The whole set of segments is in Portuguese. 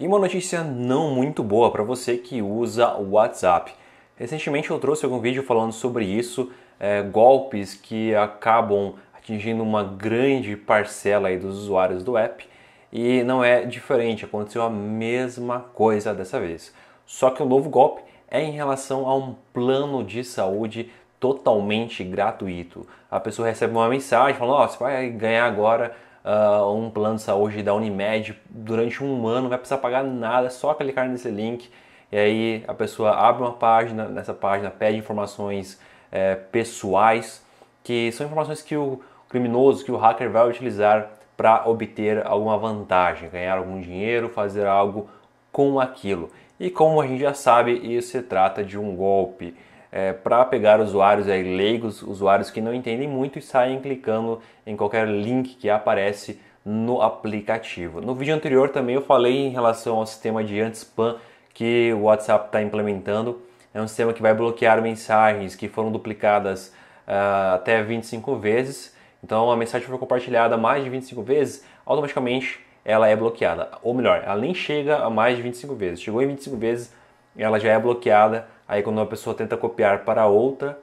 E uma notícia não muito boa para você que usa o WhatsApp. Recentemente eu trouxe algum vídeo falando sobre isso, é, golpes que acabam atingindo uma grande parcela dos usuários do app. E não é diferente, aconteceu a mesma coisa dessa vez. Só que o novo golpe é em relação a um plano de saúde totalmente gratuito. A pessoa recebe uma mensagem falando: oh, você vai ganhar agora uh, um plano de saúde da Unimed durante um ano, não vai precisar pagar nada, é só clicar nesse link. E aí a pessoa abre uma página, nessa página pede informações é, pessoais, que são informações que o criminoso, que o hacker vai utilizar para obter alguma vantagem, ganhar algum dinheiro, fazer algo com aquilo. E como a gente já sabe, isso se trata de um golpe é, para pegar usuários aí, leigos, usuários que não entendem muito e saem clicando em qualquer link que aparece no aplicativo. No vídeo anterior também eu falei em relação ao sistema de anti-spam que o WhatsApp está implementando. É um sistema que vai bloquear mensagens que foram duplicadas uh, até 25 vezes. Então, a mensagem foi compartilhada mais de 25 vezes, automaticamente ela é bloqueada. Ou melhor, ela nem chega a mais de 25 vezes. Chegou em 25 vezes, ela já é bloqueada. Aí quando uma pessoa tenta copiar para outra,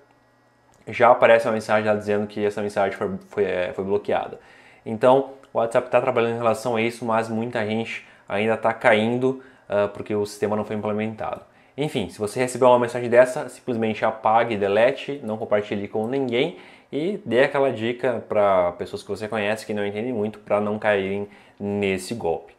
já aparece uma mensagem lá dizendo que essa mensagem foi, foi, é, foi bloqueada. Então, o WhatsApp está trabalhando em relação a isso, mas muita gente ainda está caindo uh, porque o sistema não foi implementado. Enfim, se você receber uma mensagem dessa, simplesmente apague, delete, não compartilhe com ninguém e dê aquela dica para pessoas que você conhece que não entendem muito para não caírem nesse golpe.